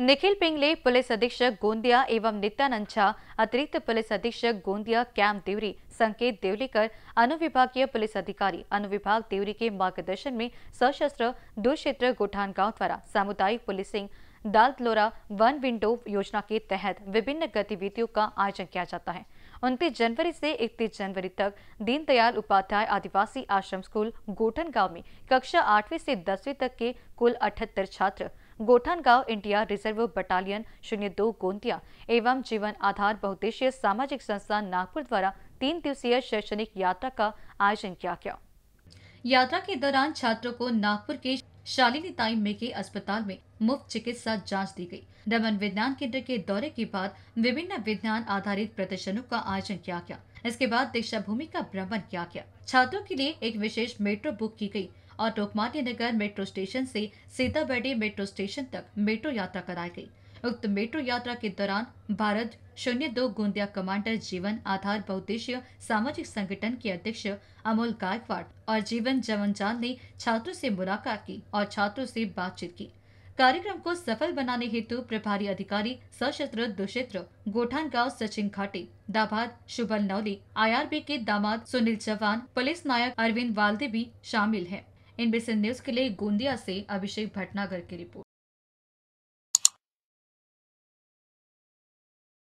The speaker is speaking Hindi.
निखिल पिंगले पुलिस अधीक्षक गोंदिया एवं नित्यानंद झा अतिरिक्त पुलिस अधीक्षक गोंदिया कैंप देवरी संकेत देवलीकर अनुविभागीय पुलिस अधिकारी अनुविभाग देवरी के मार्गदर्शन में सशस्त्र दुक्षेत्र गोठान गांव द्वारा सामुदायिक पुलिसिंग दालतलोरा वन विंडो योजना के तहत विभिन्न गतिविधियों का आयोजन किया जाता है उनतीस जनवरी से इकतीस जनवरी तक दीनदयाल उपाध्याय आदिवासी आश्रम स्कूल गोठन गांव में कक्षा आठवीं से दसवीं तक के कुल अठहत्तर छात्र गोठानगांव इंडिया रिजर्व बटालियन शून्य दो गोंदिया एवं जीवन आधार बहुद्देशीय सामाजिक संस्थान नागपुर द्वारा तीन दिवसीय शैक्षणिक यात्रा का आयोजन किया गया यात्रा के दौरान छात्रों को नागपुर के शालिनी ताई मेके अस्पताल में मुफ्त चिकित्सा जांच दी गई। रमन विज्ञान केंद्र के दौरे के बाद विभिन्न विज्ञान आधारित प्रदर्शनों का आयोजन किया गया इसके बाद दीक्षा भूमि का भ्रमण किया गया छात्रों के लिए एक विशेष मेट्रो बुक की गई और लोकमान्य नगर मेट्रो स्टेशन से सीताबेडी मेट्रो स्टेशन तक मेट्रो यात्रा कराई गई उक्त मेट्रो यात्रा के दौरान भारत शून्य दो गोंदिया कमांडर जीवन आधार बहुद्देशीय सामाजिक संगठन के अध्यक्ष अमोल गायकवाड़ और जीवन जमनजाल ने छात्रों से मुलाकात की और छात्रों से बातचीत की कार्यक्रम को सफल बनाने हेतु प्रभारी अधिकारी सशस्त्र गोठान गाँव सचिन घाटी दाभाद शुभल नौली आई के दामाद सुनील चौहान पुलिस नायक अरविंद वालदे भी शामिल हैं। इन न्यूज के लिए गोंदिया से अभिषेक भटनागर की रिपोर्ट